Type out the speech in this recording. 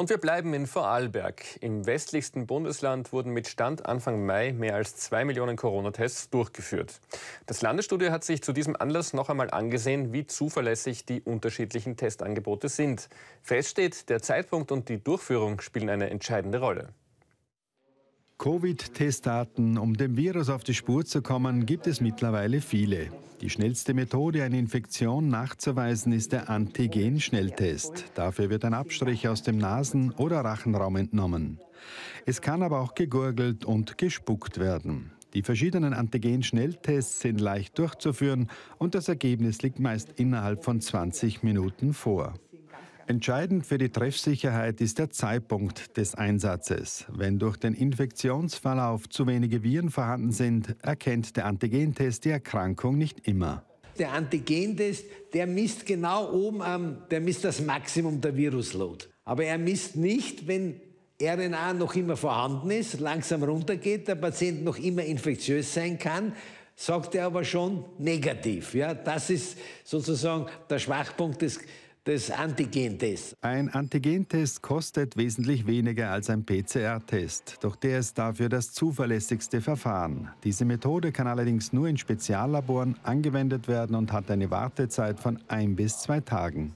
Und wir bleiben in Vorarlberg. Im westlichsten Bundesland wurden mit Stand Anfang Mai mehr als zwei Millionen Corona-Tests durchgeführt. Das Landesstudio hat sich zu diesem Anlass noch einmal angesehen, wie zuverlässig die unterschiedlichen Testangebote sind. Fest steht, der Zeitpunkt und die Durchführung spielen eine entscheidende Rolle. Covid-Testdaten, um dem Virus auf die Spur zu kommen, gibt es mittlerweile viele. Die schnellste Methode, eine Infektion nachzuweisen, ist der Antigen-Schnelltest. Dafür wird ein Abstrich aus dem Nasen- oder Rachenraum entnommen. Es kann aber auch gegurgelt und gespuckt werden. Die verschiedenen Antigen-Schnelltests sind leicht durchzuführen und das Ergebnis liegt meist innerhalb von 20 Minuten vor. Entscheidend für die Treffsicherheit ist der Zeitpunkt des Einsatzes. Wenn durch den Infektionsverlauf zu wenige Viren vorhanden sind, erkennt der Antigentest die Erkrankung nicht immer. Der Antigentest, der misst genau oben am, der misst das Maximum der Virusload. Aber er misst nicht, wenn RNA noch immer vorhanden ist, langsam runtergeht, der Patient noch immer infektiös sein kann, sagt er aber schon negativ. Ja, das ist sozusagen der Schwachpunkt des des Antigentests. Ein Antigentest kostet wesentlich weniger als ein PCR-Test, doch der ist dafür das zuverlässigste Verfahren. Diese Methode kann allerdings nur in Speziallaboren angewendet werden und hat eine Wartezeit von ein bis zwei Tagen.